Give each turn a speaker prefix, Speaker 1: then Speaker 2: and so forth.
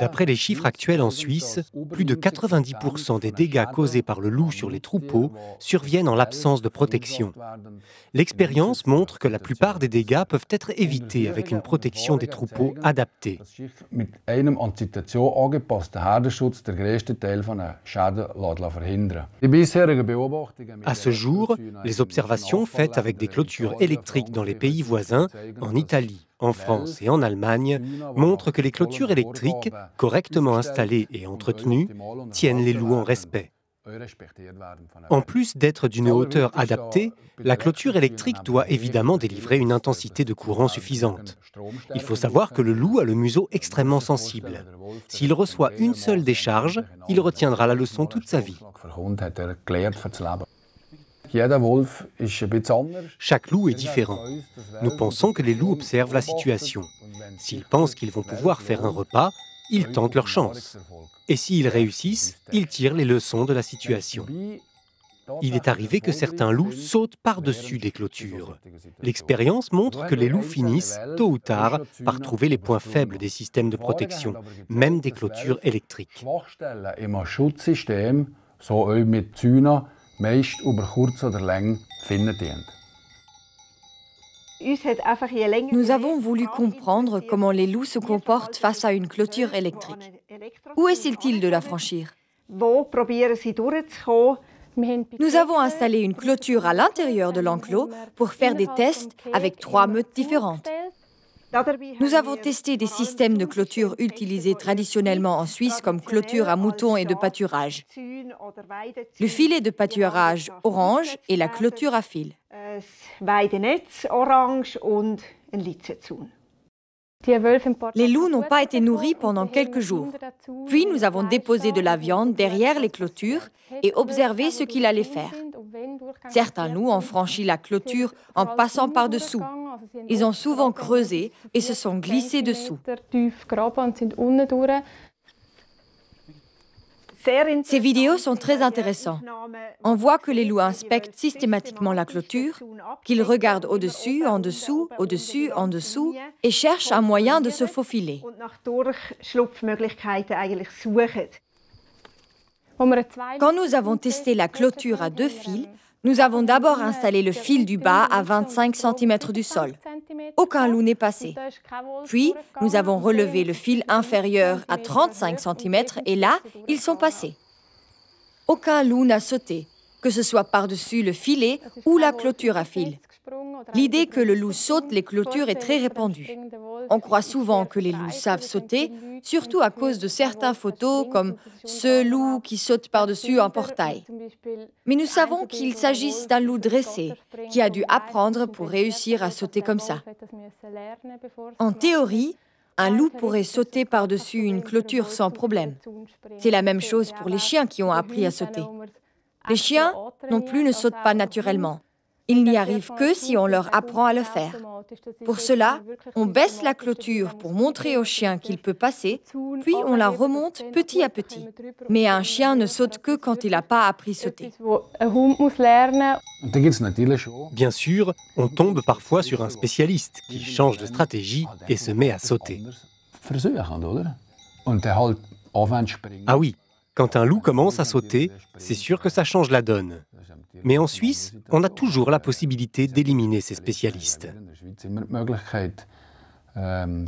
Speaker 1: D'après les chiffres actuels en Suisse, plus de 90% des dégâts causés par le loup sur les troupeaux surviennent en l'absence de protection. L'expérience montre que la plupart des dégâts peuvent être évités avec une protection des troupeaux adaptée. À ce jour, les observations faites avec des clôtures électriques dans les pays voisins, en Italie, en France et en Allemagne montrent que les clôtures électriques, correctement installées et entretenues, tiennent les loups en respect. En plus d'être d'une hauteur adaptée, la clôture électrique doit évidemment délivrer une intensité de courant suffisante. Il faut savoir que le loup a le museau extrêmement sensible. S'il reçoit une seule décharge, il retiendra la leçon toute sa vie. Chaque loup est différent. Nous pensons que les loups observent la situation. S'ils pensent qu'ils vont pouvoir faire un repas, ils tentent leur chance. Et s'ils réussissent, ils tirent les leçons de la situation. Il est arrivé que certains loups sautent par-dessus des clôtures. L'expérience montre que les loups finissent, tôt ou tard, par trouver les points faibles des systèmes de protection, même des clôtures électriques.
Speaker 2: Nous avons voulu comprendre comment les loups se comportent face à une clôture électrique. Où essaient-ils de la franchir Nous avons installé une clôture à l'intérieur de l'enclos pour faire des tests avec trois meutes différentes. Nous avons testé des systèmes de clôture utilisés traditionnellement en Suisse comme clôture à moutons et de pâturage. Le filet de pâturage orange et la clôture à fil. Euh, les loups n'ont pas été nourris pendant quelques jours. Puis nous avons déposé de la viande derrière les clôtures et observé ce qu'il allait faire. Certains loups ont franchi la clôture en passant par-dessous. Ils ont souvent creusé et se sont glissés dessous. Ces vidéos sont très intéressantes. On voit que les loups inspectent systématiquement la clôture, qu'ils regardent au-dessus, en dessous, au-dessus, en dessous, et cherchent un moyen de se faufiler. Quand nous avons testé la clôture à deux fils, nous avons d'abord installé le fil du bas à 25 cm du sol. Aucun loup n'est passé. Puis, nous avons relevé le fil inférieur à 35 cm et là, ils sont passés. Aucun loup n'a sauté, que ce soit par-dessus le filet ou la clôture à fil. L'idée que le loup saute les clôtures est très répandue. On croit souvent que les loups savent sauter surtout à cause de certaines photos comme ce loup qui saute par-dessus un portail. Mais nous savons qu'il s'agisse d'un loup dressé qui a dû apprendre pour réussir à sauter comme ça. En théorie, un loup pourrait sauter par-dessus une clôture sans problème. C'est la même chose pour les chiens qui ont appris à sauter. Les chiens non plus ne sautent pas naturellement. Il n'y arrive que si on leur apprend à le faire. Pour cela, on baisse la clôture pour montrer au chien qu'il peut passer, puis on la remonte petit à petit. Mais un chien ne saute que quand il n'a pas appris sauter.
Speaker 1: Bien sûr, on tombe parfois sur un spécialiste qui change de stratégie et se met à sauter. Ah oui, quand un loup commence à sauter, c'est sûr que ça change la donne. Mais en Suisse, on a toujours la possibilité d'éliminer ces spécialistes. Euh,